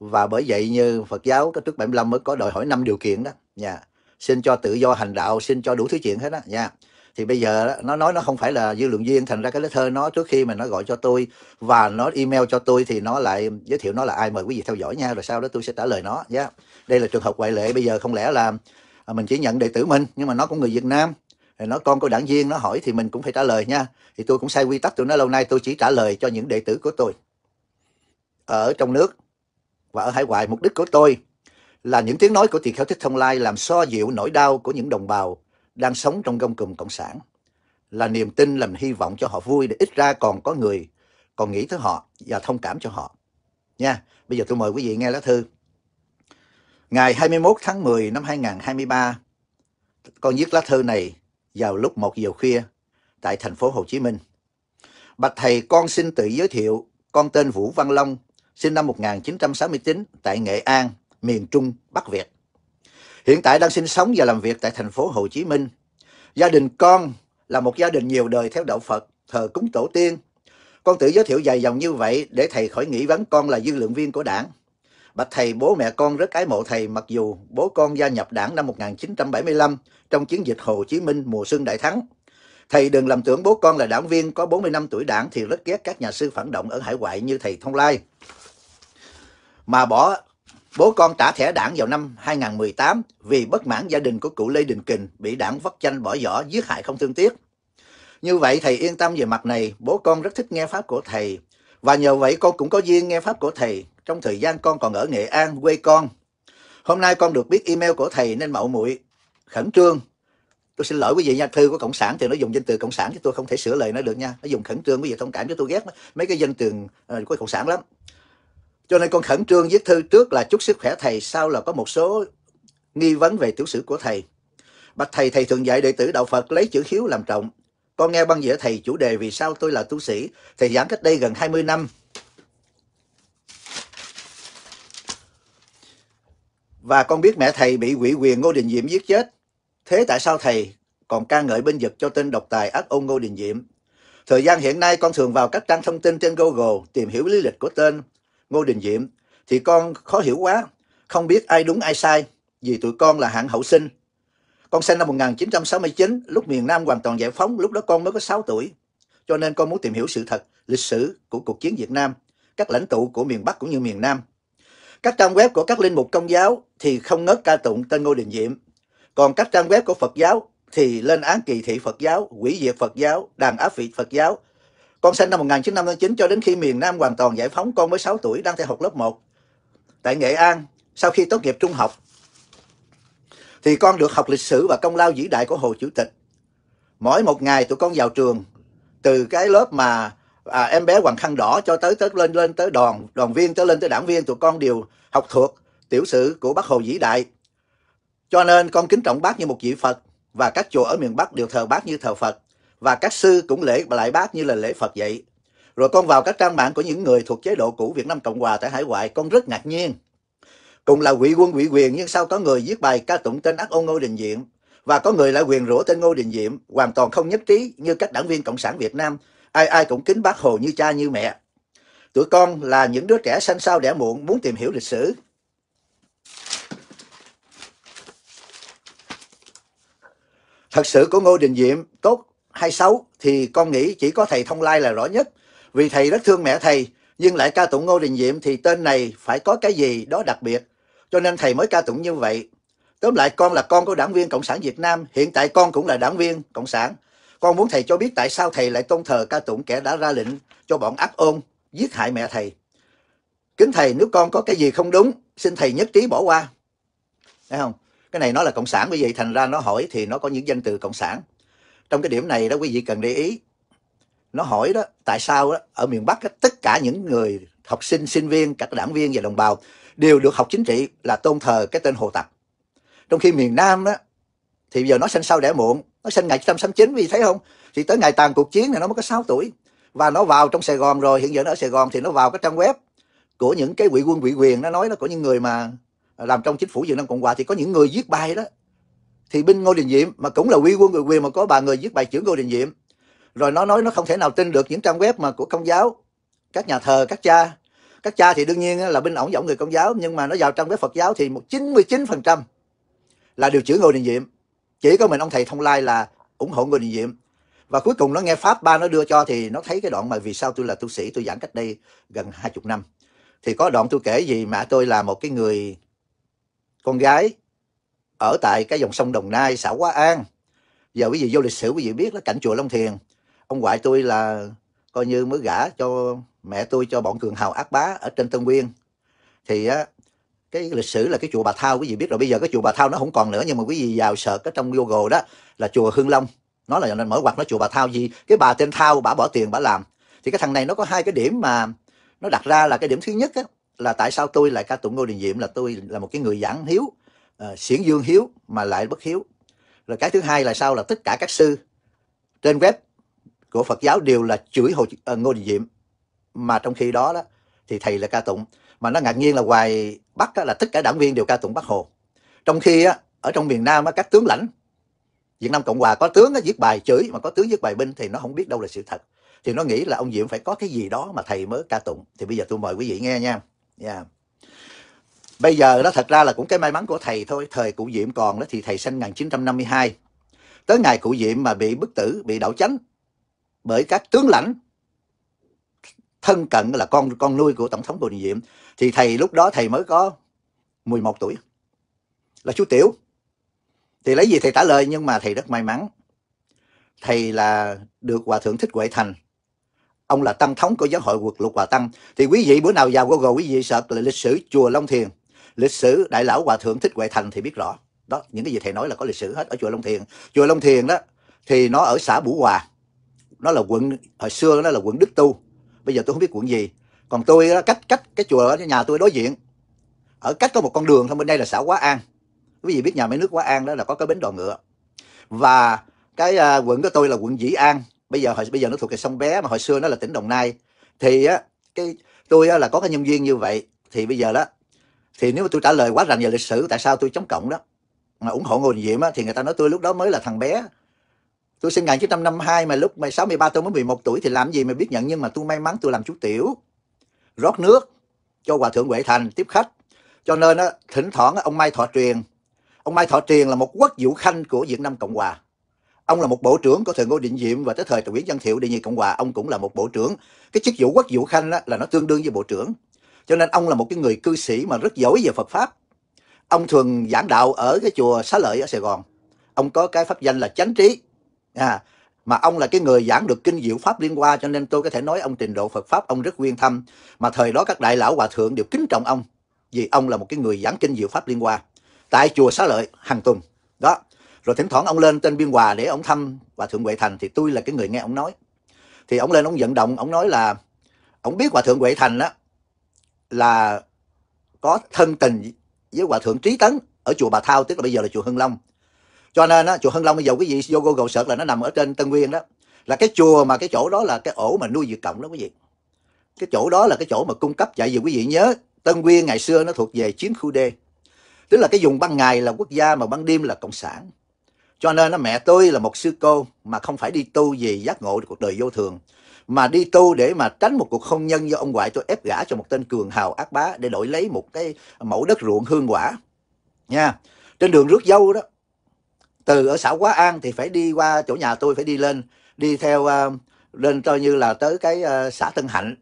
và bởi vậy như Phật giáo cái trước 75 mới có đòi hỏi năm điều kiện đó nha dạ. xin cho tự do hành đạo xin cho đủ thứ chuyện hết đó nha dạ. thì bây giờ nó nói nó không phải là dư luận viên thành ra cái lá thơ nó trước khi mà nó gọi cho tôi và nó email cho tôi thì nó lại giới thiệu nó là ai mời quý vị theo dõi nha rồi sau đó tôi sẽ trả lời nó nhé dạ. đây là trường hợp ngoại lệ bây giờ không lẽ là à, mình chỉ nhận đệ tử mình nhưng mà nó cũng người Việt Nam thì nó con của đảng viên nó hỏi thì mình cũng phải trả lời nha thì tôi cũng sai quy tắc tôi nói lâu nay tôi chỉ trả lời cho những đệ tử của tôi ở trong nước và ở hải ngoại mục đích của tôi là những tiếng nói của tiền khảo thích thông lai làm so dịu nỗi đau của những đồng bào đang sống trong gông cùm cộng sản là niềm tin làm hy vọng cho họ vui để ít ra còn có người còn nghĩ tới họ và thông cảm cho họ nha bây giờ tôi mời quý vị nghe lá thư ngày 21 tháng 10 năm 2023 con viết lá thư này vào lúc 1 giờ khuya tại thành phố Hồ Chí Minh bạch thầy con xin tự giới thiệu con tên Vũ Văn Long sinh năm 1969 tại Nghệ An, miền Trung, Bắc Việt. Hiện tại đang sinh sống và làm việc tại thành phố Hồ Chí Minh. Gia đình con là một gia đình nhiều đời theo đạo Phật, thờ cúng tổ tiên. Con tự giới thiệu dài dòng như vậy để thầy khỏi nghĩ vắng con là dư lượng viên của đảng. Bạch thầy bố mẹ con rất ái mộ thầy mặc dù bố con gia nhập đảng năm 1975 trong chiến dịch Hồ Chí Minh mùa xuân đại thắng. Thầy đừng làm tưởng bố con là đảng viên có 40 năm tuổi đảng thì rất ghét các nhà sư phản động ở hải ngoại như thầy Thông Lai mà bỏ bố con trả thẻ đảng vào năm 2018 vì bất mãn gia đình của cụ Lê Đình Kình bị đảng vắt chanh bỏ vỏ giết hại không thương tiếc. Như vậy thầy yên tâm về mặt này, bố con rất thích nghe pháp của thầy. Và nhờ vậy con cũng có duyên nghe pháp của thầy trong thời gian con còn ở Nghệ An, quê con. Hôm nay con được biết email của thầy nên mạo muội khẩn trương. Tôi xin lỗi quý vị nha, thư của Cộng sản thì nó dùng danh từ Cộng sản chứ tôi không thể sửa lời nó được nha. Nó dùng khẩn trương, quý vị thông cảm cho tôi ghét mấy cái danh từ ờ, của Cộng sản lắm cho nên con khẩn trương viết thư trước là chúc sức khỏe thầy sau là có một số nghi vấn về tiểu sử của thầy bạch thầy thầy thường dạy đệ tử đạo phật lấy chữ hiếu làm trọng con nghe băng giữa thầy chủ đề vì sao tôi là tu sĩ thầy giảng cách đây gần 20 năm và con biết mẹ thầy bị quỷ quyền ngô đình diệm giết chết thế tại sao thầy còn ca ngợi binh vực cho tên độc tài ác ôn ngô đình diệm thời gian hiện nay con thường vào các trang thông tin trên google tìm hiểu lý lịch của tên Ngô Đình Diệm, thì con khó hiểu quá, không biết ai đúng ai sai, vì tụi con là hạng hậu sinh. Con sinh năm 1969, lúc miền Nam hoàn toàn giải phóng, lúc đó con mới có 6 tuổi. Cho nên con muốn tìm hiểu sự thật, lịch sử của cuộc chiến Việt Nam, các lãnh tụ của miền Bắc cũng như miền Nam. Các trang web của các linh mục công giáo thì không ngớt ca tụng tên Ngô Đình Diệm. Còn các trang web của Phật giáo thì lên án kỳ thị Phật giáo, quỷ diệt Phật giáo, đàn áp vị Phật giáo, con sinh năm 1959 cho đến khi miền Nam hoàn toàn giải phóng, con mới 6 tuổi, đang theo học lớp 1. Tại Nghệ An, sau khi tốt nghiệp trung học, thì con được học lịch sử và công lao vĩ đại của Hồ Chủ tịch. Mỗi một ngày tụi con vào trường, từ cái lớp mà à, em bé Hoàng Khăn Đỏ cho tới tới lên lên tới đoàn, đoàn viên, tới lên tới đảng viên, tụi con đều học thuộc tiểu sử của bác Hồ vĩ đại. Cho nên con kính trọng bác như một vị Phật và các chùa ở miền Bắc đều thờ bác như thờ Phật và các sư cũng lễ lại bác như là lễ Phật vậy. Rồi con vào các trang mạng của những người thuộc chế độ cũ Việt Nam Cộng Hòa tại hải ngoại, con rất ngạc nhiên. Cùng là quỷ quân quỷ quyền nhưng sao có người viết bài ca tụng tên ác ôn Ngô Đình Diệm và có người lại quyền rủa tên Ngô Đình Diệm hoàn toàn không nhất trí như các đảng viên Cộng sản Việt Nam, ai ai cũng kính bác Hồ như cha như mẹ. Tụi con là những đứa trẻ sanh sao đẻ muộn muốn tìm hiểu lịch sử. Thật sự của Ngô Đình Diệm tốt hay xấu thì con nghĩ chỉ có thầy Thông Lai là rõ nhất. Vì thầy rất thương mẹ thầy, nhưng lại ca tụng Ngô Đình Diệm thì tên này phải có cái gì đó đặc biệt. Cho nên thầy mới ca tụng như vậy. Tóm lại con là con của đảng viên Cộng sản Việt Nam, hiện tại con cũng là đảng viên Cộng sản. Con muốn thầy cho biết tại sao thầy lại tôn thờ ca tụng kẻ đã ra lệnh cho bọn ác ôn giết hại mẹ thầy. Kính thầy nếu con có cái gì không đúng, xin thầy nhất trí bỏ qua. Thấy không? Cái này nó là cộng sản bởi vậy thành ra nó hỏi thì nó có những danh từ cộng sản trong cái điểm này đó quý vị cần để ý nó hỏi đó tại sao đó, ở miền Bắc đó, tất cả những người học sinh sinh viên các đảng viên và đồng bào đều được học chính trị là tôn thờ cái tên Hồ Tập trong khi miền Nam đó thì giờ nó sinh sau đẻ muộn nó sinh ngày chín vì thấy không thì tới ngày tàn cuộc chiến này nó mới có 6 tuổi và nó vào trong Sài Gòn rồi hiện giờ nó ở Sài Gòn thì nó vào cái trang web của những cái quỹ quân quỹ quyền nó nói nó của những người mà làm trong chính phủ Việt Nam Cộng Hòa thì có những người viết bài đó thì binh Ngô Đình Diệm mà cũng là quy quân người quyền mà có bà người giết bài trưởng Ngô Đình Diệm rồi nó nói nó không thể nào tin được những trang web mà của công giáo các nhà thờ các cha các cha thì đương nhiên là binh ổng giọng người công giáo nhưng mà nó vào trang web Phật giáo thì một 99% là điều chữ Ngô Đình Diệm chỉ có mình ông thầy Thông Lai là ủng hộ Ngô Đình Diệm và cuối cùng nó nghe pháp ba nó đưa cho thì nó thấy cái đoạn mà vì sao tôi là tu sĩ tôi giảng cách đây gần 20 năm thì có đoạn tôi kể gì mà tôi là một cái người con gái ở tại cái dòng sông Đồng Nai, xã Quá An. Giờ quý vị vô lịch sử quý vị biết là cảnh chùa Long Thiền. Ông ngoại tôi là coi như mới gả cho mẹ tôi cho bọn cường hào ác bá ở trên Tân Nguyên. Thì á, cái lịch sử là cái chùa Bà Thao quý vị biết rồi bây giờ cái chùa Bà Thao nó không còn nữa nhưng mà quý vị vào sợ cái trong Google đó là chùa Hương Long nó là nên mở ngoặt nó chùa Bà Thao gì cái bà tên Thao bà bỏ tiền bà làm thì cái thằng này nó có hai cái điểm mà nó đặt ra là cái điểm thứ nhất á, là tại sao tôi lại ca tụng ngôi đình diệm là tôi là một cái người giảng hiếu uh, dương hiếu mà lại bất hiếu rồi cái thứ hai là sao là tất cả các sư trên web của Phật giáo đều là chửi Hồ, uh, Ngô Đình Diệm mà trong khi đó đó thì thầy là ca tụng mà nó ngạc nhiên là hoài Bắc là tất cả đảng viên đều ca tụng Bắc Hồ trong khi á, ở trong miền Nam á, các tướng lãnh Việt Nam Cộng Hòa có tướng á, viết bài chửi mà có tướng viết bài binh thì nó không biết đâu là sự thật thì nó nghĩ là ông Diệm phải có cái gì đó mà thầy mới ca tụng thì bây giờ tôi mời quý vị nghe nha yeah. Bây giờ đó thật ra là cũng cái may mắn của thầy thôi. Thời cụ Diệm còn đó thì thầy sinh 1952. Tới ngày cụ Diệm mà bị bức tử, bị đảo chánh bởi các tướng lãnh thân cận là con con nuôi của tổng thống Bùi Diệm thì thầy lúc đó thầy mới có 11 tuổi là chú tiểu thì lấy gì thầy trả lời nhưng mà thầy rất may mắn thầy là được hòa thượng thích huệ thành ông là tăng thống của giáo hội quật lục hòa tăng thì quý vị bữa nào vào google quý vị sợ là lịch sử chùa long thiền lịch sử đại lão hòa thượng thích huệ thành thì biết rõ đó những cái gì thầy nói là có lịch sử hết ở chùa long thiền chùa long thiền đó thì nó ở xã bủ hòa nó là quận hồi xưa nó là quận đức tu bây giờ tôi không biết quận gì còn tôi đó, cách cách cái chùa ở nhà tôi đối diện ở cách có một con đường thôi bên đây là xã quá an quý vị biết nhà máy nước quá an đó là có cái bến đò ngựa và cái à, quận của tôi là quận dĩ an bây giờ hồi, bây giờ nó thuộc cái sông bé mà hồi xưa nó là tỉnh đồng nai thì á cái tôi á, là có cái nhân viên như vậy thì bây giờ đó thì nếu mà tôi trả lời quá rành về lịch sử tại sao tôi chống cộng đó mà ủng hộ Ngô Đình Diệm á, thì người ta nói tôi lúc đó mới là thằng bé tôi sinh 1952 mà lúc mà 63 tôi mới 11 tuổi thì làm gì mà biết nhận nhưng mà tôi may mắn tôi làm chú tiểu rót nước cho hòa thượng Huệ Thành tiếp khách cho nên á, thỉnh thoảng ông Mai Thọ Truyền ông Mai Thọ Truyền là một quốc vũ khanh của Việt Nam Cộng Hòa ông là một bộ trưởng của thời Ngô Đình Diệm và tới thời Nguyễn Văn Thiệu Đệ Nhị Cộng Hòa ông cũng là một bộ trưởng cái chức vụ quốc vụ khanh á, là nó tương đương với bộ trưởng cho nên ông là một cái người cư sĩ mà rất giỏi về Phật Pháp. Ông thường giảng đạo ở cái chùa Xá Lợi ở Sài Gòn. Ông có cái pháp danh là Chánh Trí. À, mà ông là cái người giảng được kinh diệu pháp liên qua cho nên tôi có thể nói ông trình độ Phật pháp ông rất uyên thâm mà thời đó các đại lão hòa thượng đều kính trọng ông vì ông là một cái người giảng kinh diệu pháp liên qua tại chùa Xá Lợi hàng tuần đó rồi thỉnh thoảng ông lên trên biên hòa để ông thăm hòa thượng Huệ Thành thì tôi là cái người nghe ông nói thì ông lên ông vận động ông nói là ông biết hòa thượng Huệ Thành đó là có thân tình với hòa thượng Trí Tấn ở chùa Bà Thao tức là bây giờ là chùa Hưng Long cho nên á, chùa Hưng Long bây giờ quý vị vô Google search là nó nằm ở trên Tân Nguyên đó là cái chùa mà cái chỗ đó là cái ổ mà nuôi diệt cộng đó quý vị cái chỗ đó là cái chỗ mà cung cấp dạy vì quý vị nhớ Tân Nguyên ngày xưa nó thuộc về chiến khu D tức là cái vùng ban ngày là quốc gia mà ban đêm là cộng sản cho nên nó mẹ tôi là một sư cô mà không phải đi tu gì giác ngộ cuộc đời vô thường mà đi tu để mà tránh một cuộc hôn nhân do ông ngoại tôi ép gả cho một tên cường hào ác bá để đổi lấy một cái mẫu đất ruộng hương quả nha trên đường rước dâu đó từ ở xã Quá An thì phải đi qua chỗ nhà tôi phải đi lên đi theo uh, lên coi như là tới cái uh, xã Tân Hạnh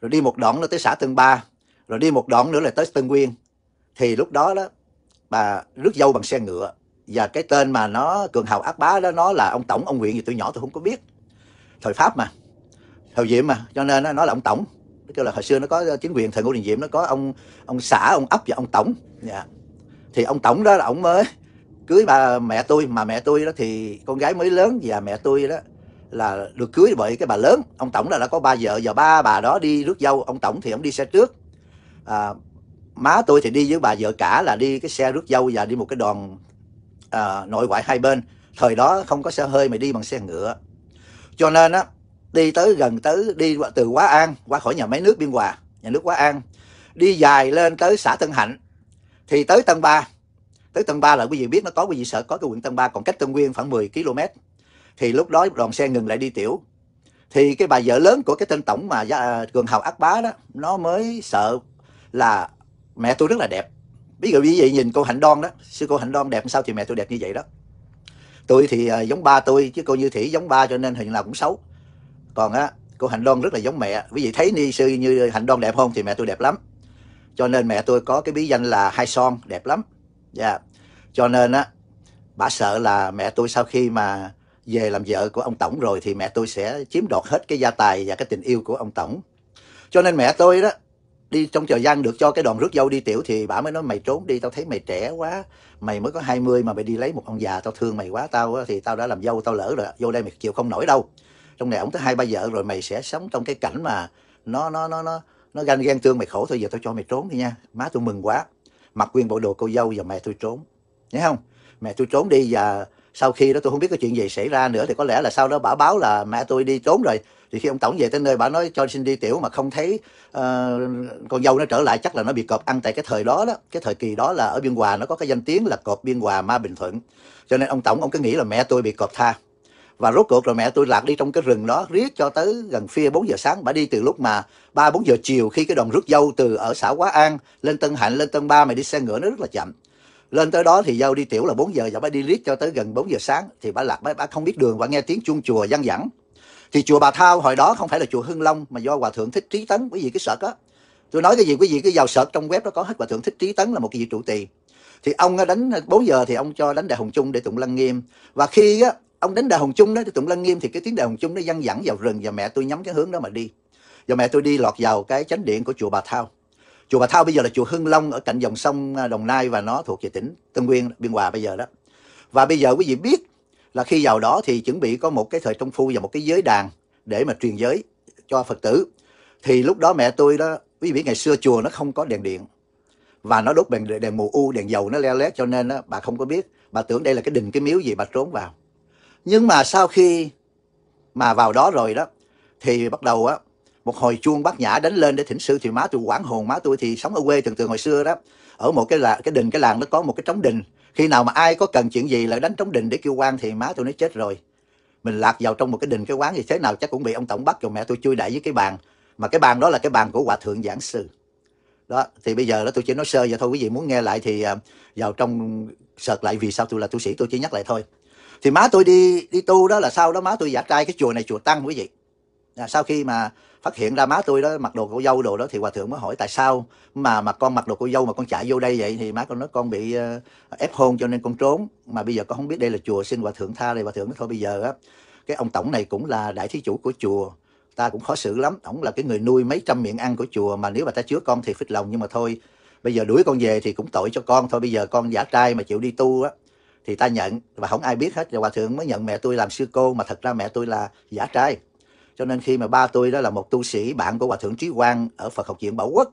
rồi đi một đoạn nữa tới xã Tân Ba rồi đi một đoạn nữa là tới Tân Nguyên thì lúc đó đó bà rước dâu bằng xe ngựa và cái tên mà nó cường hào ác bá đó nó là ông tổng ông nguyện gì tôi nhỏ tôi không có biết thời pháp mà Hồ Diệm mà, cho nên nó, nó là ông tổng. Nó kêu là hồi xưa nó có chính quyền thời Ngô Đình Diệm nó có ông ông xã, ông ấp và ông tổng. Dạ. Thì ông tổng đó là ông mới cưới bà mẹ tôi mà mẹ tôi đó thì con gái mới lớn và mẹ tôi đó là được cưới bởi cái bà lớn ông tổng là đã có ba vợ và ba bà đó đi rước dâu ông tổng thì ông đi xe trước à, má tôi thì đi với bà vợ cả là đi cái xe rước dâu và đi một cái đoàn à, nội ngoại hai bên thời đó không có xe hơi mà đi bằng xe ngựa cho nên á đi tới gần tới đi từ Quá An qua khỏi nhà máy nước Biên Hòa, nhà nước Quá An, đi dài lên tới xã Tân Hạnh thì tới Tân Ba. Tới Tân Ba là quý vị biết nó có quý vị sợ có cái quận Tân Ba còn cách Tân Nguyên khoảng 10 km. Thì lúc đó đoàn xe ngừng lại đi tiểu. Thì cái bà vợ lớn của cái tên tổng mà dạ, Cường Hào Ác Bá đó, nó mới sợ là mẹ tôi rất là đẹp. Ví dụ như vậy nhìn cô Hạnh Đoan đó, sư cô Hạnh Đoan đẹp sao thì mẹ tôi đẹp như vậy đó. Tôi thì à, giống ba tôi chứ cô Như Thủy giống ba cho nên hình nào cũng xấu còn á cô hạnh đoan rất là giống mẹ quý vị thấy ni sư như hạnh đoan đẹp không thì mẹ tôi đẹp lắm cho nên mẹ tôi có cái bí danh là hai son đẹp lắm dạ yeah. cho nên á bà sợ là mẹ tôi sau khi mà về làm vợ của ông tổng rồi thì mẹ tôi sẽ chiếm đoạt hết cái gia tài và cái tình yêu của ông tổng cho nên mẹ tôi đó đi trong thời gian được cho cái đoàn rước dâu đi tiểu thì bà mới nói mày trốn đi tao thấy mày trẻ quá mày mới có 20 mà mày đi lấy một ông già tao thương mày quá tao thì tao đã làm dâu tao lỡ rồi vô đây mày chịu không nổi đâu trong này không tới hai ba vợ rồi mày sẽ sống trong cái cảnh mà nó nó nó nó nó ganh ghen thương mày khổ thôi giờ tao cho mày trốn đi nha má tôi mừng quá mặc nguyên bộ đồ cô dâu và mẹ tôi trốn nhớ không mẹ tôi trốn đi và sau khi đó tôi không biết cái chuyện gì xảy ra nữa thì có lẽ là sau đó bà báo là mẹ tôi đi trốn rồi thì khi ông tổng về tới nơi bà nói cho xin đi tiểu mà không thấy uh, con dâu nó trở lại chắc là nó bị cọp ăn tại cái thời đó đó cái thời kỳ đó là ở biên hòa nó có cái danh tiếng là cọp biên hòa ma bình thuận cho nên ông tổng ông cứ nghĩ là mẹ tôi bị cọp tha và rốt cuộc rồi mẹ tôi lạc đi trong cái rừng đó riết cho tới gần phía 4 giờ sáng bà đi từ lúc mà 3 4 giờ chiều khi cái đoàn rước dâu từ ở xã Quá An lên Tân Hạnh lên Tân Ba mày đi xe ngựa nó rất là chậm lên tới đó thì dâu đi tiểu là 4 giờ và bà đi riết cho tới gần 4 giờ sáng thì bà lạc bà, bà không biết đường và nghe tiếng chuông chùa văng vẳng thì chùa Bà Thao hồi đó không phải là chùa Hưng Long mà do hòa thượng thích trí tấn quý vị cái sợ á tôi nói cái gì quý vị cứ vào sợ trong web đó có hết hòa thượng thích trí tấn là một cái vị trụ trì thì ông đánh 4 giờ thì ông cho đánh đại hồng chung để tụng lăng nghiêm và khi á ông đến đà hồng chung đó thì tụng lăng nghiêm thì cái tiếng đà hồng chung nó văng dẫn vào rừng và mẹ tôi nhắm cái hướng đó mà đi và mẹ tôi đi lọt vào cái chánh điện của chùa bà thao chùa bà thao bây giờ là chùa hưng long ở cạnh dòng sông à, đồng nai và nó thuộc về tỉnh tân nguyên biên hòa bây giờ đó và bây giờ quý vị biết là khi vào đó thì chuẩn bị có một cái thời trung phu và một cái giới đàn để mà truyền giới cho phật tử thì lúc đó mẹ tôi đó quý vị ngày xưa chùa nó không có đèn điện và nó đốt đèn đèn mù u đèn dầu nó leo lét cho nên đó, bà không có biết bà tưởng đây là cái đình cái miếu gì bà trốn vào nhưng mà sau khi mà vào đó rồi đó thì bắt đầu á một hồi chuông bát nhã đánh lên để thỉnh sư thì má tôi quản hồn má tôi thì sống ở quê thường từ hồi xưa đó ở một cái là cái đình cái làng nó có một cái trống đình khi nào mà ai có cần chuyện gì lại đánh trống đình để kêu quan thì má tôi nói chết rồi mình lạc vào trong một cái đình cái quán gì thế nào chắc cũng bị ông tổng bắt rồi mẹ tôi chui đại với cái bàn mà cái bàn đó là cái bàn của hòa thượng giảng sư đó thì bây giờ đó tôi chỉ nói sơ vậy thôi quý vị muốn nghe lại thì à, vào trong sợt lại vì sao tôi là tu sĩ tôi chỉ nhắc lại thôi thì má tôi đi đi tu đó là sau đó má tôi giả trai cái chùa này chùa tăng quý vị à, sau khi mà phát hiện ra má tôi đó mặc đồ cô dâu đồ đó thì hòa thượng mới hỏi tại sao mà mà con mặc đồ cô dâu mà con chạy vô đây vậy thì má con nói con bị uh, ép hôn cho nên con trốn mà bây giờ con không biết đây là chùa xin hòa thượng tha đây hòa thượng nói thôi bây giờ á cái ông tổng này cũng là đại thí chủ của chùa ta cũng khó xử lắm ổng là cái người nuôi mấy trăm miệng ăn của chùa mà nếu mà ta chứa con thì phích lòng nhưng mà thôi bây giờ đuổi con về thì cũng tội cho con thôi bây giờ con giả trai mà chịu đi tu á thì ta nhận và không ai biết hết rồi hòa thượng mới nhận mẹ tôi làm sư cô mà thật ra mẹ tôi là giả trai cho nên khi mà ba tôi đó là một tu sĩ bạn của hòa thượng trí quang ở phật học viện bảo quốc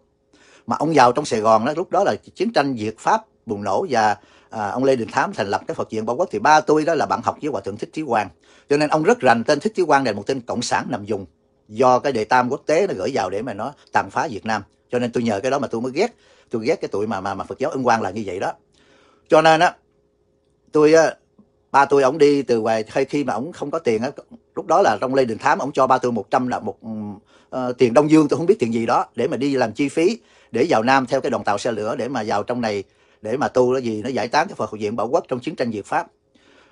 mà ông giàu trong sài gòn đó lúc đó là chiến tranh diệt pháp bùng nổ và à, ông lê đình thám thành lập cái phật viện bảo quốc thì ba tôi đó là bạn học với hòa thượng thích trí quang cho nên ông rất rành tên thích trí quang này một tên cộng sản nằm dùng do cái đề tam quốc tế nó gửi vào để mà nó tàn phá việt nam cho nên tôi nhờ cái đó mà tôi mới ghét tôi ghét cái tụi mà mà, mà phật giáo ân quang là như vậy đó cho nên á tôi ba tôi ổng đi từ ngoài hay khi mà ổng không có tiền á lúc đó là trong lê đình thám ổng cho ba tôi 100 là một uh, tiền đông dương tôi không biết tiền gì đó để mà đi làm chi phí để vào nam theo cái đoàn tàu xe lửa để mà vào trong này để mà tu cái gì nó giải tán cái phật học viện bảo quốc trong chiến tranh diệt pháp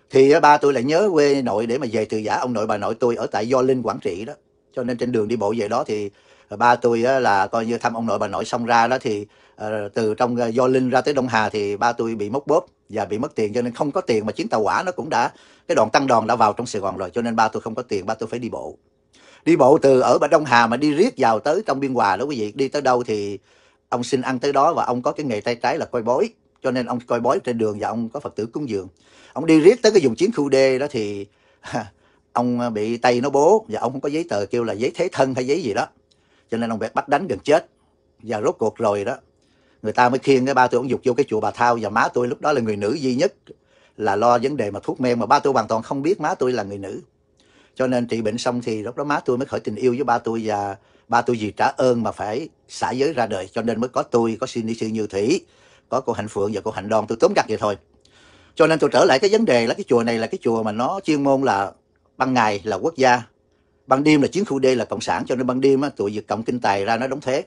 thì ba tôi lại nhớ quê nội để mà về từ giả ông nội bà nội tôi ở tại do linh quảng trị đó cho nên trên đường đi bộ về đó thì ờ, ba tôi là coi như thăm ông nội bà nội xong ra đó thì ờ, từ trong do linh ra tới đông hà thì ba tôi bị móc bóp và bị mất tiền cho nên không có tiền mà chuyến tàu hỏa nó cũng đã cái đoàn tăng đoàn đã vào trong Sài Gòn rồi cho nên ba tôi không có tiền ba tôi phải đi bộ đi bộ từ ở Bà Đông Hà mà đi riết vào tới trong Biên Hòa đó quý vị đi tới đâu thì ông xin ăn tới đó và ông có cái nghề tay trái là coi bói cho nên ông coi bói trên đường và ông có Phật tử cúng dường ông đi riết tới cái vùng chiến khu D đó thì ông bị tay nó bố và ông không có giấy tờ kêu là giấy thế thân hay giấy gì đó cho nên ông bị bắt đánh gần chết và rốt cuộc rồi đó người ta mới khiêng cái ba tôi ổng dục vô cái chùa bà thao và má tôi lúc đó là người nữ duy nhất là lo vấn đề mà thuốc men mà ba tôi hoàn toàn không biết má tôi là người nữ cho nên trị bệnh xong thì lúc đó má tôi mới khởi tình yêu với ba tôi và ba tôi vì trả ơn mà phải xả giới ra đời cho nên mới có tôi có xin đi sư như thủy có cô hạnh phượng và cô hạnh đoan tôi tóm gặt vậy thôi cho nên tôi trở lại cái vấn đề là cái chùa này là cái chùa mà nó chuyên môn là ban ngày là quốc gia ban đêm là chiến khu D là cộng sản cho nên ban đêm á, tụi việt cộng kinh tài ra nó đóng thế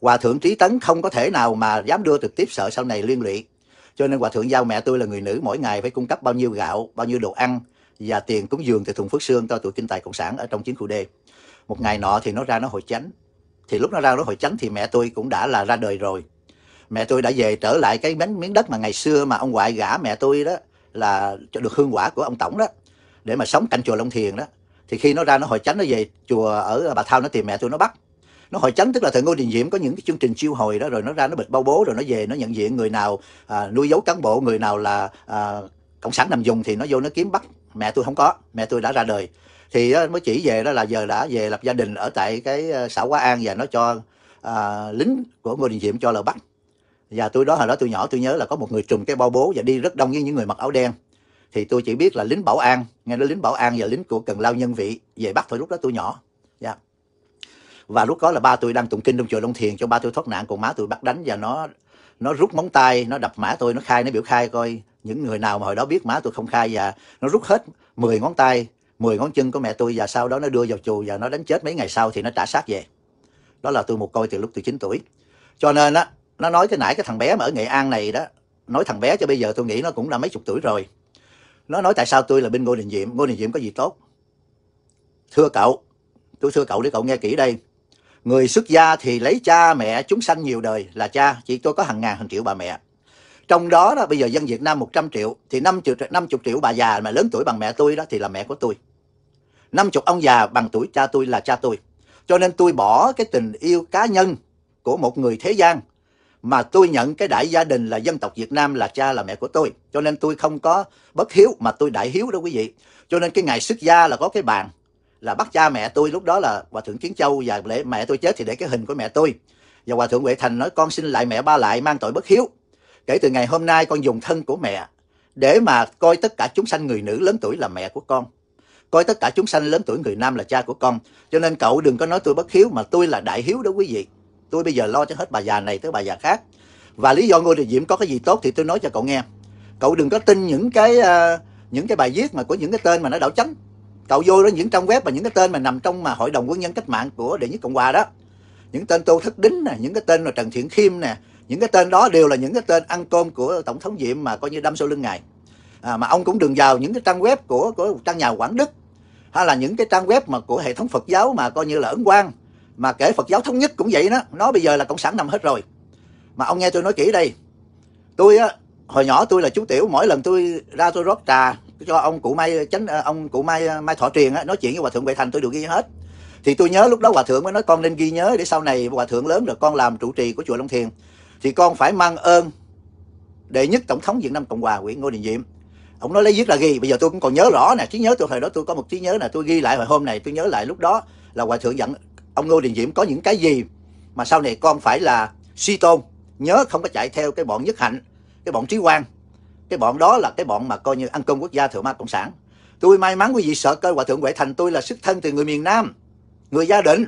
Hòa thượng Trí Tấn không có thể nào mà dám đưa trực tiếp sợ sau này liên lụy. Cho nên Hòa thượng giao mẹ tôi là người nữ mỗi ngày phải cung cấp bao nhiêu gạo, bao nhiêu đồ ăn và tiền cúng dường từ Thùng Phước xương cho tụi kinh tài cộng sản ở trong chiến khu D. Một ngày nọ thì nó ra nó hội chánh. Thì lúc nó ra nó hội chánh thì mẹ tôi cũng đã là ra đời rồi. Mẹ tôi đã về trở lại cái miếng, miếng đất mà ngày xưa mà ông ngoại gả mẹ tôi đó là cho được hương quả của ông Tổng đó để mà sống cạnh chùa Long Thiền đó. Thì khi nó ra nó hội chánh nó về chùa ở Bà Thao nó tìm mẹ tôi nó bắt nó hội chánh tức là thời ngô đình diệm có những cái chương trình chiêu hồi đó rồi nó ra nó bịch bao bố rồi nó về nó nhận diện người nào à, nuôi dấu cán bộ người nào là à, cộng sản nằm dùng thì nó vô nó kiếm bắt mẹ tôi không có mẹ tôi đã ra đời thì đó, à, mới chỉ về đó là giờ đã về lập gia đình ở tại cái à, xã Quá An và nó cho à, lính của Ngô Đình Diệm cho là bắt và tôi đó hồi đó tôi nhỏ tôi nhớ là có một người trùm cái bao bố và đi rất đông với những người mặc áo đen thì tôi chỉ biết là lính bảo an nghe nói lính bảo an và lính của cần lao nhân vị về bắt thôi lúc đó tôi nhỏ yeah. Dạ và lúc đó là ba tôi đang tụng kinh trong chùa Long Thiền cho ba tôi thoát nạn còn má tôi bắt đánh và nó nó rút móng tay nó đập má tôi nó khai nó biểu khai coi những người nào mà hồi đó biết má tôi không khai và nó rút hết 10 ngón tay 10 ngón chân của mẹ tôi và sau đó nó đưa vào chùa và nó đánh chết mấy ngày sau thì nó trả xác về đó là tôi một coi từ lúc tôi 9 tuổi cho nên á nó nói cái nãy cái thằng bé mà ở Nghệ An này đó nói thằng bé cho bây giờ tôi nghĩ nó cũng là mấy chục tuổi rồi nó nói tại sao tôi là bên ngôi Đình Diệm ngôi Đình Diệm có gì tốt thưa cậu tôi thưa cậu để cậu nghe kỹ đây Người xuất gia thì lấy cha mẹ chúng sanh nhiều đời là cha, chỉ tôi có hàng ngàn hàng triệu bà mẹ. Trong đó đó bây giờ dân Việt Nam 100 triệu thì 50 triệu, 50 triệu bà già mà lớn tuổi bằng mẹ tôi đó thì là mẹ của tôi. 50 ông già bằng tuổi cha tôi là cha tôi. Cho nên tôi bỏ cái tình yêu cá nhân của một người thế gian mà tôi nhận cái đại gia đình là dân tộc Việt Nam là cha là mẹ của tôi. Cho nên tôi không có bất hiếu mà tôi đại hiếu đó quý vị. Cho nên cái ngày xuất gia là có cái bàn là bắt cha mẹ tôi lúc đó là hòa thượng chiến Châu và lễ mẹ tôi chết thì để cái hình của mẹ tôi. Và hòa thượng Huệ Thành nói con xin lại mẹ ba lại mang tội bất hiếu. Kể từ ngày hôm nay con dùng thân của mẹ để mà coi tất cả chúng sanh người nữ lớn tuổi là mẹ của con. Coi tất cả chúng sanh lớn tuổi người nam là cha của con. Cho nên cậu đừng có nói tôi bất hiếu mà tôi là đại hiếu đó quý vị. Tôi bây giờ lo cho hết bà già này tới bà già khác. Và lý do Ngô Đình diễm có cái gì tốt thì tôi nói cho cậu nghe. Cậu đừng có tin những cái uh, những cái bài viết mà của những cái tên mà nó đảo chánh cậu vô đó những trong web mà những cái tên mà nằm trong mà hội đồng quân nhân cách mạng của đệ nhất cộng hòa đó những tên tô thất đính nè những cái tên là trần thiện khiêm nè những cái tên đó đều là những cái tên ăn cơm của tổng thống diệm mà coi như đâm sau lưng ngài à, mà ông cũng đừng vào những cái trang web của của trang nhà quảng đức hay là những cái trang web mà của hệ thống phật giáo mà coi như là ấn quang mà kể phật giáo thống nhất cũng vậy đó nó bây giờ là cộng sản nằm hết rồi mà ông nghe tôi nói kỹ đây tôi á hồi nhỏ tôi là chú tiểu mỗi lần tôi ra tôi rót trà cho ông cụ mai ờ, chánh ờ, ông cụ mai ờ, mai thọ truyền á, nói chuyện với hòa thượng huệ thành tôi được ghi hết thì tôi nhớ lúc đó hòa thượng mới nói con nên ghi nhớ để sau này hòa thượng lớn rồi con làm trụ trì của chùa long thiền thì con phải mang ơn đệ nhất tổng thống việt nam cộng hòa nguyễn ngô đình diệm ông nói lấy viết là ghi bây giờ tôi cũng còn nhớ rõ nè trí nhớ tôi hồi đó tôi có một trí nhớ là tôi ghi lại hồi hôm này tôi nhớ lại lúc đó là hòa thượng dặn ông ngô đình diệm có những cái gì mà sau này con phải là suy tôn nhớ không có chạy theo cái bọn nhất hạnh cái bọn trí quan cái bọn đó là cái bọn mà coi như ăn cơm quốc gia thượng ma cộng sản tôi may mắn quý vị sợ cơ hòa thượng huệ thành tôi là xuất thân từ người miền nam người gia định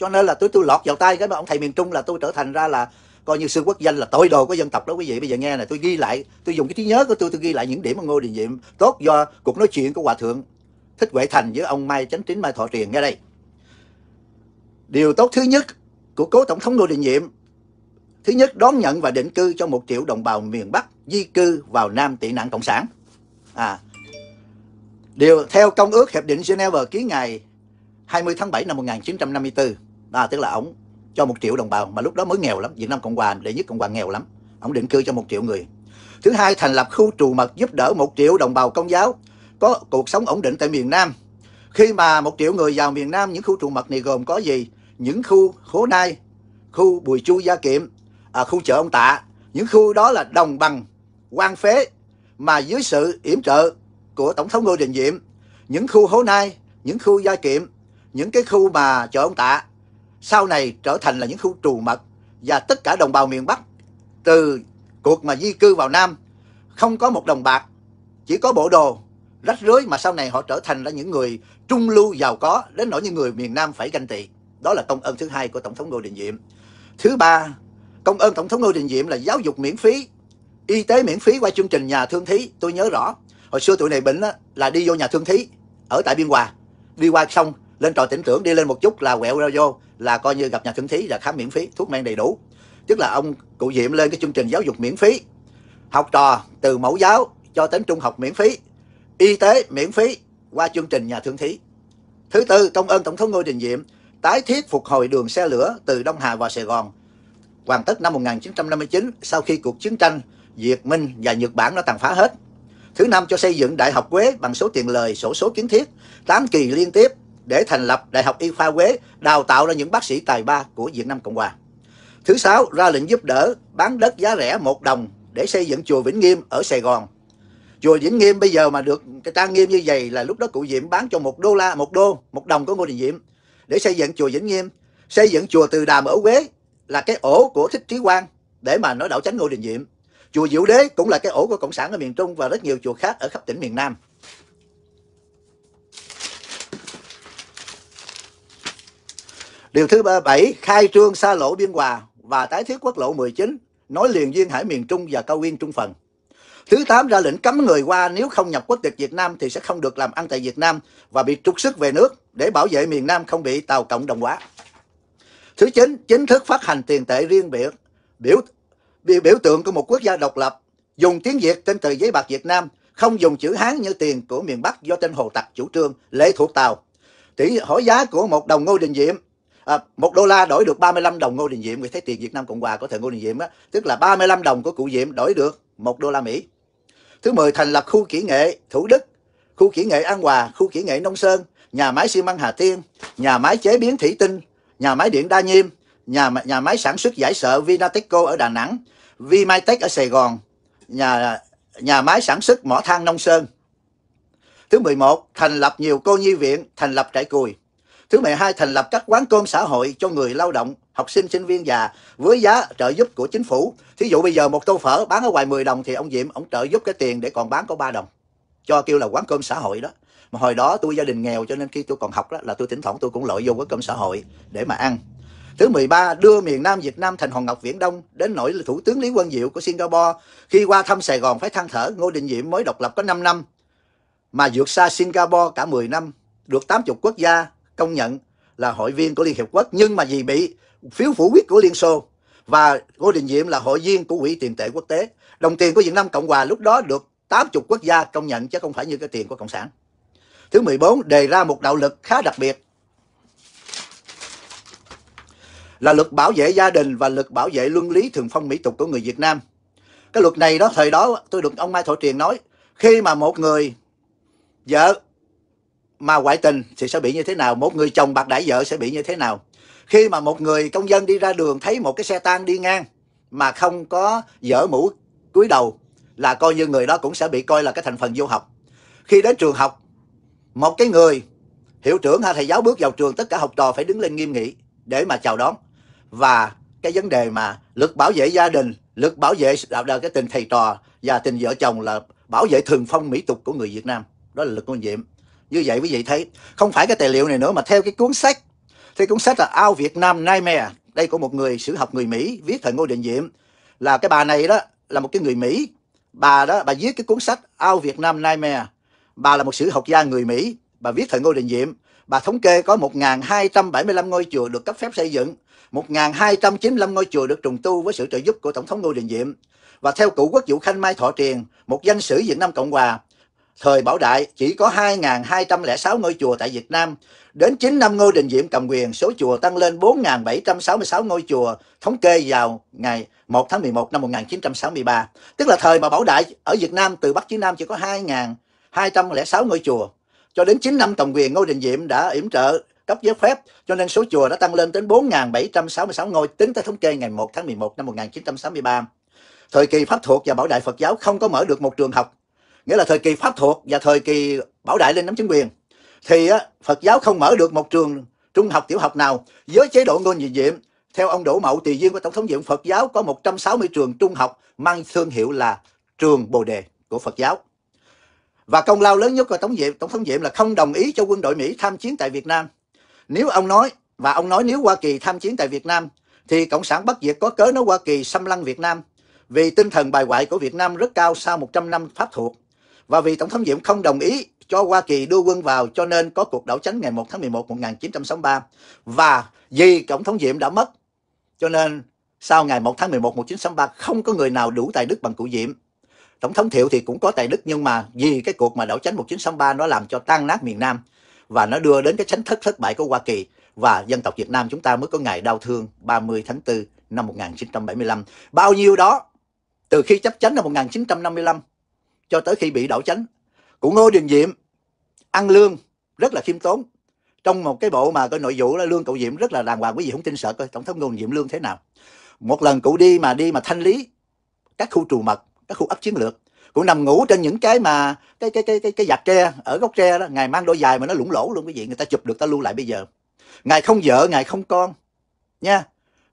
cho nên là tôi tôi lọt vào tay cái ông thầy miền trung là tôi trở thành ra là coi như sư quốc danh là tội đồ của dân tộc đó quý vị bây giờ nghe này tôi ghi lại tôi dùng cái trí nhớ của tôi tôi ghi lại những điểm mà ngô đình diệm tốt do cuộc nói chuyện của hòa thượng thích huệ thành với ông mai chánh tín mai thọ triền nghe đây điều tốt thứ nhất của cố tổng thống ngô đình diệm thứ nhất đón nhận và định cư cho một triệu đồng bào miền bắc di cư vào Nam tị nạn Cộng sản. À, điều theo Công ước Hiệp định Geneva ký ngày 20 tháng 7 năm 1954, à, tức là ông cho một triệu đồng bào mà lúc đó mới nghèo lắm, Việt Nam Cộng hòa đệ nhất Cộng hòa nghèo lắm. Ông định cư cho một triệu người. Thứ hai, thành lập khu trù mật giúp đỡ một triệu đồng bào công giáo có cuộc sống ổn định tại miền Nam. Khi mà một triệu người vào miền Nam, những khu trù mật này gồm có gì? Những khu Hố Nai, khu Bùi Chu Gia Kiệm, à, khu chợ ông Tạ. Những khu đó là đồng bằng quan phế mà dưới sự yểm trợ của Tổng thống Ngô Đình Diệm, những khu hố nai, những khu gia kiệm, những cái khu mà chợ ông Tạ sau này trở thành là những khu trù mật và tất cả đồng bào miền Bắc từ cuộc mà di cư vào Nam không có một đồng bạc, chỉ có bộ đồ rách rưới mà sau này họ trở thành là những người trung lưu giàu có đến nỗi những người miền Nam phải ganh tị. Đó là công ơn thứ hai của Tổng thống Ngô Đình Diệm. Thứ ba, công ơn Tổng thống Ngô Đình Diệm là giáo dục miễn phí y tế miễn phí qua chương trình nhà thương thí tôi nhớ rõ hồi xưa tụi này bệnh á, là đi vô nhà thương thí ở tại biên hòa đi qua xong lên trò tỉnh trưởng đi lên một chút là quẹo ra vô là coi như gặp nhà thương thí là khám miễn phí thuốc men đầy đủ tức là ông cụ diệm lên cái chương trình giáo dục miễn phí học trò từ mẫu giáo cho đến trung học miễn phí y tế miễn phí qua chương trình nhà thương thí thứ tư công ơn tổng thống ngô đình diệm tái thiết phục hồi đường xe lửa từ đông hà vào sài gòn hoàn tất năm 1959 sau khi cuộc chiến tranh Việt Minh và Nhật Bản đã tàn phá hết. Thứ năm cho xây dựng Đại học Quế bằng số tiền lời, sổ số kiến thiết, 8 kỳ liên tiếp để thành lập Đại học Y khoa Quế đào tạo ra những bác sĩ tài ba của Việt Nam Cộng Hòa. Thứ sáu ra lệnh giúp đỡ bán đất giá rẻ một đồng để xây dựng chùa Vĩnh Nghiêm ở Sài Gòn. Chùa Vĩnh Nghiêm bây giờ mà được cái trang nghiêm như vậy là lúc đó cụ Diệm bán cho một đô la, một đô, một đồng của Ngô Đình Diệm để xây dựng chùa Vĩnh Nghiêm, xây dựng chùa Từ Đàm ở Quế là cái ổ của Thích Trí Quang để mà nói đảo tránh Ngô Đình Diệm Chùa Diệu Đế cũng là cái ổ của Cộng sản ở miền Trung và rất nhiều chùa khác ở khắp tỉnh miền Nam. Điều thứ 37, khai trương xa lộ Biên Hòa và tái thiết quốc lộ 19, nối liền duyên hải miền Trung và cao nguyên Trung Phần. Thứ 8 ra lệnh cấm người qua nếu không nhập quốc tịch Việt Nam thì sẽ không được làm ăn tại Việt Nam và bị trục xuất về nước để bảo vệ miền Nam không bị Tàu Cộng đồng hóa. Thứ 9, chính thức phát hành tiền tệ riêng biệt, biểu biểu, biểu tượng của một quốc gia độc lập, dùng tiếng Việt trên tờ giấy bạc Việt Nam, không dùng chữ Hán như tiền của miền Bắc do tên Hồ Tặc chủ trương lệ thuộc Tàu. Tỷ hỏi giá của một đồng ngô đình diệm, à, một đô la đổi được 35 đồng ngô đình diệm, người thấy tiền Việt Nam Cộng Hòa có thể ngô đình diệm, á, tức là 35 đồng của cụ diệm đổi được một đô la Mỹ. Thứ 10 thành lập khu kỹ nghệ Thủ Đức, khu kỹ nghệ An Hòa, khu kỹ nghệ Nông Sơn, nhà máy xi măng Hà Tiên, nhà máy chế biến thủy tinh, nhà máy điện đa nhiêm, nhà nhà máy sản xuất giải sợ Vinatexco ở Đà Nẵng, Vimitex ở Sài Gòn, nhà nhà máy sản xuất mỏ than Nông Sơn. Thứ 11, thành lập nhiều cô nhi viện, thành lập trại cùi. Thứ 12, thành lập các quán cơm xã hội cho người lao động, học sinh, sinh viên già với giá trợ giúp của chính phủ. Thí dụ bây giờ một tô phở bán ở ngoài 10 đồng thì ông Diệm ông trợ giúp cái tiền để còn bán có 3 đồng. Cho kêu là quán cơm xã hội đó. Mà hồi đó tôi gia đình nghèo cho nên khi tôi còn học đó là tôi thỉnh thoảng tôi cũng lội vô quán cơm xã hội để mà ăn. Thứ 13, đưa miền Nam Việt Nam thành Hòn Ngọc Viễn Đông đến nỗi là Thủ tướng Lý Quang Diệu của Singapore khi qua thăm Sài Gòn phải than thở Ngô Đình Diệm mới độc lập có 5 năm mà vượt xa Singapore cả 10 năm, được 80 quốc gia công nhận là hội viên của Liên Hiệp Quốc nhưng mà vì bị phiếu phủ quyết của Liên Xô và Ngô Đình Diệm là hội viên của Quỹ tiền tệ quốc tế. Đồng tiền của Việt Nam Cộng Hòa lúc đó được 80 quốc gia công nhận chứ không phải như cái tiền của Cộng sản. Thứ 14 đề ra một đạo lực khá đặc biệt là luật bảo vệ gia đình và luật bảo vệ luân lý thường phong mỹ tục của người Việt Nam. Cái luật này đó thời đó tôi được ông Mai Thọ Triền nói khi mà một người vợ mà ngoại tình thì sẽ bị như thế nào, một người chồng bạc đãi vợ sẽ bị như thế nào. Khi mà một người công dân đi ra đường thấy một cái xe tang đi ngang mà không có dở mũ cúi đầu là coi như người đó cũng sẽ bị coi là cái thành phần vô học. Khi đến trường học, một cái người hiệu trưởng hay thầy giáo bước vào trường tất cả học trò phải đứng lên nghiêm nghị để mà chào đón và cái vấn đề mà lực bảo vệ gia đình lực bảo vệ đạo đời cái tình thầy trò và tình vợ chồng là bảo vệ thường phong mỹ tục của người Việt Nam đó là lực quan nhiệm như vậy quý vị thấy không phải cái tài liệu này nữa mà theo cái cuốn sách thì cuốn sách là ao Việt Nam Nightmare đây của một người sử học người Mỹ viết thời Ngô Đình Diệm là cái bà này đó là một cái người Mỹ bà đó bà viết cái cuốn sách ao Việt Nam Nightmare bà là một sử học gia người Mỹ bà viết thời Ngô Đình Diệm bà thống kê có 1.275 ngôi chùa được cấp phép xây dựng, 1.295 ngôi chùa được trùng tu với sự trợ giúp của Tổng thống Ngô Đình Diệm. Và theo cụ quốc vụ Khanh Mai Thọ Triền, một danh sử Việt Nam Cộng Hòa, thời Bảo Đại chỉ có 2.206 ngôi chùa tại Việt Nam. Đến 9 năm Ngô Đình Diệm cầm quyền, số chùa tăng lên 4.766 ngôi chùa, thống kê vào ngày 1 tháng 11 năm 1963. Tức là thời mà Bảo Đại ở Việt Nam từ Bắc chí Nam chỉ có 2.206 ngôi chùa. Cho đến 9 năm tổng quyền Ngô Đình Diệm đã yểm trợ cấp giấy phép cho nên số chùa đã tăng lên đến 4.766 ngôi tính tới thống kê ngày 1 tháng 11 năm 1963. Thời kỳ Pháp thuộc và Bảo đại Phật giáo không có mở được một trường học, nghĩa là thời kỳ Pháp thuộc và thời kỳ Bảo đại lên nắm chính quyền. Thì Phật giáo không mở được một trường trung học tiểu học nào với chế độ ngôn đình diệm. Theo ông Đỗ Mậu, tùy viên của Tổng thống Diệm Phật giáo có 160 trường trung học mang thương hiệu là trường Bồ Đề của Phật giáo. Và công lao lớn nhất của Tổng Diệm, Tổng thống Diệm là không đồng ý cho quân đội Mỹ tham chiến tại Việt Nam. Nếu ông nói, và ông nói nếu Hoa Kỳ tham chiến tại Việt Nam, thì Cộng sản bất diệt có cớ nói Hoa Kỳ xâm lăng Việt Nam. Vì tinh thần bài ngoại của Việt Nam rất cao sau 100 năm pháp thuộc. Và vì Tổng thống Diệm không đồng ý cho Hoa Kỳ đưa quân vào cho nên có cuộc đảo chánh ngày 1 tháng 11 1963. Và vì Tổng thống Diệm đã mất, cho nên sau ngày 1 tháng 11 1963 không có người nào đủ tài đức bằng cụ Diệm Tổng thống Thiệu thì cũng có tài đức nhưng mà vì cái cuộc mà đảo chính 1963 nó làm cho tan nát miền Nam và nó đưa đến cái chính thất thất bại của Hoa Kỳ và dân tộc Việt Nam chúng ta mới có ngày đau thương 30 tháng 4 năm 1975. Bao nhiêu đó từ khi chấp chánh năm 1955 cho tới khi bị đảo chánh của Ngô Đình Diệm ăn lương rất là khiêm tốn trong một cái bộ mà cái nội vụ là lương cậu Diệm rất là đàng hoàng quý vị không tin sợ coi tổng thống Ngô Đình Diệm lương thế nào một lần cụ đi mà đi mà thanh lý các khu trù mật các khu ấp chiến lược cũng nằm ngủ trên những cái mà cái cái cái cái cái giặt tre ở gốc tre đó ngài mang đôi dài mà nó lủng lỗ luôn quý vị người ta chụp được ta lưu lại bây giờ ngài không vợ ngài không con nha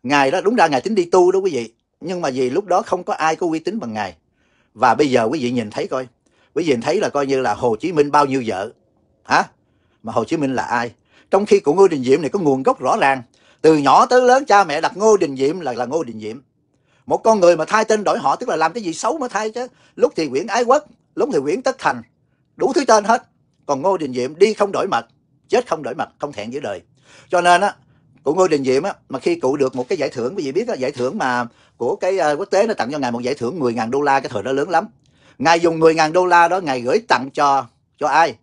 ngài đó đúng ra ngài tính đi tu đó quý vị nhưng mà vì lúc đó không có ai có uy tín bằng ngài và bây giờ quý vị nhìn thấy coi quý vị thấy là coi như là hồ chí minh bao nhiêu vợ hả mà hồ chí minh là ai trong khi của ngô đình diệm này có nguồn gốc rõ ràng từ nhỏ tới lớn cha mẹ đặt ngô đình diệm là là ngô đình diệm một con người mà thay tên đổi họ tức là làm cái gì xấu mới thay chứ lúc thì Nguyễn Ái Quốc lúc thì Nguyễn Tất Thành đủ thứ tên hết còn Ngô Đình Diệm đi không đổi mặt chết không đổi mặt không thẹn giữa đời cho nên á cụ Ngô Đình Diệm á mà khi cụ được một cái giải thưởng quý vị biết đó, giải thưởng mà của cái uh, quốc tế nó tặng cho ngài một giải thưởng 10.000 đô la cái thời đó lớn lắm ngài dùng 10.000 đô la đó ngài gửi tặng cho cho ai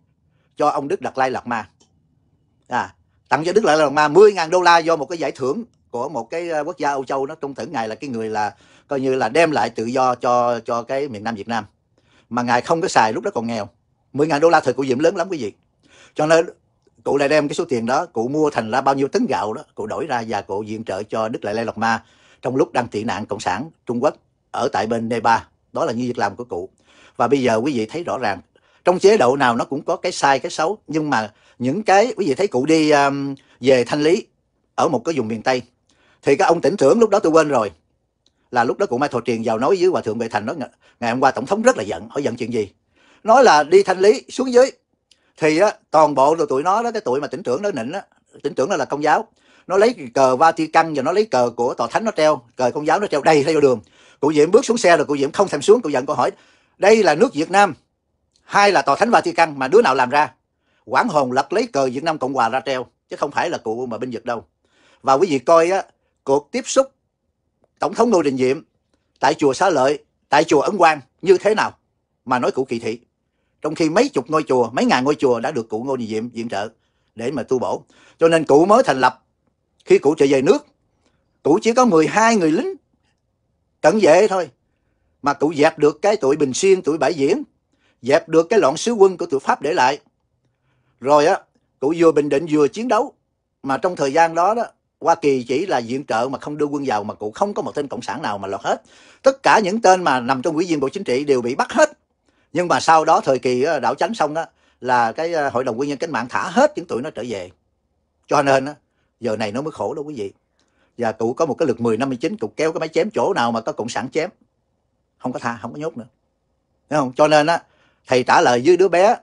cho ông Đức Đạt Lai Lạt Ma à tặng cho Đức Đạt Lai Lạt Ma 10.000 đô la do một cái giải thưởng của một cái ờ, quốc gia Âu Châu nó trung thử ngài là cái người là coi như là đem lại tự do cho cho cái miền Nam Việt Nam mà ngài không có xài lúc đó còn nghèo 10 ngàn đô la thời cụ diệm lớn lắm quý vị cho nên cụ lại đem cái số tiền đó cụ mua thành ra bao nhiêu tấn gạo đó cụ đổi ra và cụ viện trợ cho Đức Lại Lê Lộc Ma trong lúc đang tị nạn cộng sản Trung Quốc ở tại bên Nepal đó là như việc làm của cụ và bây giờ quý vị thấy rõ ràng trong chế độ nào nó cũng có cái sai cái xấu nhưng mà những cái quý vị thấy cụ đi um, về thanh lý ở một cái vùng miền tây thì các ông tỉnh trưởng lúc đó tôi quên rồi là lúc đó cụ mai thọ truyền vào nói với hòa thượng bệ thành nói ngày hôm qua tổng thống rất là giận hỏi giận chuyện gì nói là đi thanh lý xuống dưới thì á, toàn bộ rồi tụi nó đó cái tụi mà tỉnh trưởng nó nịnh á tỉnh trưởng nó là công giáo nó lấy cờ Vatican và nó lấy cờ của tòa thánh nó treo cờ công giáo nó treo đầy theo đường cụ diệm bước xuống xe rồi cụ diệm không thèm xuống cụ giận cụ hỏi đây là nước Việt Nam hay là tòa thánh Vatican mà đứa nào làm ra quảng hồn lật lấy cờ Việt Nam Cộng Hòa ra treo chứ không phải là cụ mà binh Việt đâu và quý vị coi á cuộc tiếp xúc Tổng thống Ngô Đình Diệm tại chùa Xá Lợi, tại chùa Ấn Quang như thế nào mà nói cụ kỳ thị. Trong khi mấy chục ngôi chùa, mấy ngàn ngôi chùa đã được cụ Ngô Đình Diệm viện trợ để mà tu bổ. Cho nên cụ mới thành lập khi cụ trở về nước, cụ chỉ có 12 người lính cận vệ thôi. Mà cụ dẹp được cái tụi Bình Xuyên, tụi Bãi Diễn, dẹp được cái loạn sứ quân của tụi Pháp để lại. Rồi á, cụ vừa bình định vừa chiến đấu. Mà trong thời gian đó đó, Hoa Kỳ chỉ là viện trợ mà không đưa quân vào mà cũng không có một tên cộng sản nào mà lọt hết. Tất cả những tên mà nằm trong quỹ viên Bộ Chính trị đều bị bắt hết. Nhưng mà sau đó thời kỳ ờ, đảo tránh xong đó là cái ờ, hội đồng quân nhân cách mạng thả hết những tụi nó trở về. Cho nên đó, giờ này nó mới khổ đâu quý vị. Và cụ có một cái lực 10 59 cụ kéo cái máy chém chỗ nào mà có cộng sản chém. Không có tha, không có nhốt nữa. Thấy không? Cho nên á thầy trả lời với đứa bé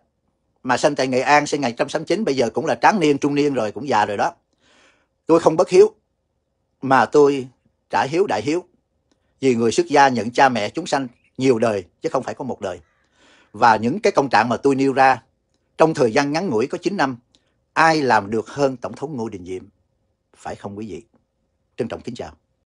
mà sinh tại Nghệ An sinh ngày 169 bây giờ cũng là tráng niên trung niên rồi, cũng già rồi đó. Tôi không bất hiếu, mà tôi trả hiếu đại hiếu. Vì người xuất gia nhận cha mẹ chúng sanh nhiều đời, chứ không phải có một đời. Và những cái công trạng mà tôi nêu ra, trong thời gian ngắn ngủi có 9 năm, ai làm được hơn Tổng thống Ngô Đình Diệm? Phải không quý vị? Trân trọng kính chào.